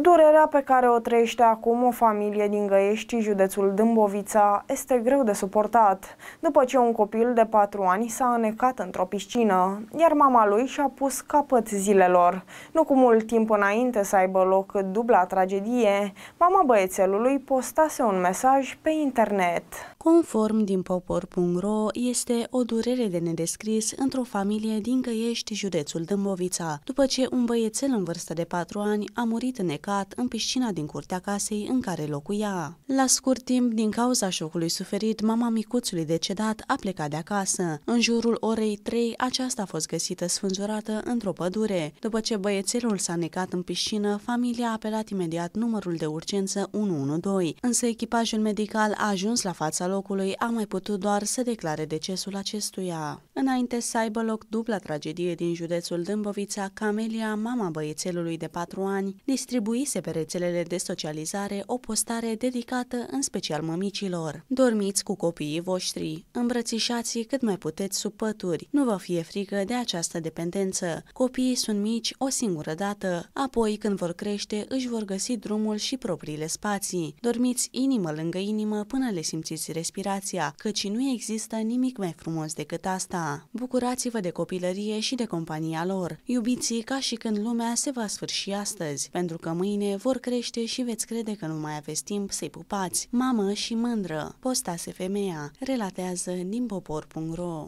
Durerea pe care o trăiește acum o familie din Găiești, județul Dâmbovița, este greu de suportat, după ce un copil de patru ani s-a înecat într-o piscină, iar mama lui și-a pus capăt zilelor. Nu cu mult timp înainte să aibă loc dubla tragedie, mama băiețelului postase un mesaj pe internet. Conform din popor.ro, este o durere de nedescris într-o familie din Găiești, județul Dâmbovița, după ce un băiețel în vârstă de patru ani a murit în judecat în piscina din curtea casei în care locuia. La scurt timp, din cauza șocului suferit, mama micuțului decedat a plecat de acasă. În jurul orei 3, aceasta a fost găsită sfânzurată într-o pădure. După ce băiețelul s-a necat în piscină, familia a apelat imediat numărul de urgență 112, însă echipajul medical a ajuns la fața locului, a mai putut doar să declare decesul acestuia. Înainte să aibă loc dubla tragedie din județul Dâmbovița, Camelia, mama băiețelului de 4 ani, distribuie distribuise pe rețelele de socializare o postare dedicată în special mămicilor. Dormiți cu copiii voștri, îmbrățișați cât mai puteți sub pături, nu vă fie frică de această dependență. Copiii sunt mici o singură dată, apoi când vor crește își vor găsi drumul și propriile spații. Dormiți inimă lângă inimă până le simțiți respirația, căci nu există nimic mai frumos decât asta. Bucurați-vă de copilărie și de compania lor. Iubiți ca și când lumea se va sfârși astăzi, pentru că mâine mâine vor crește și veți crede că nu mai aveți timp să-i pupați. Mamă și mândră, postase femeia, relatează din popor.ro.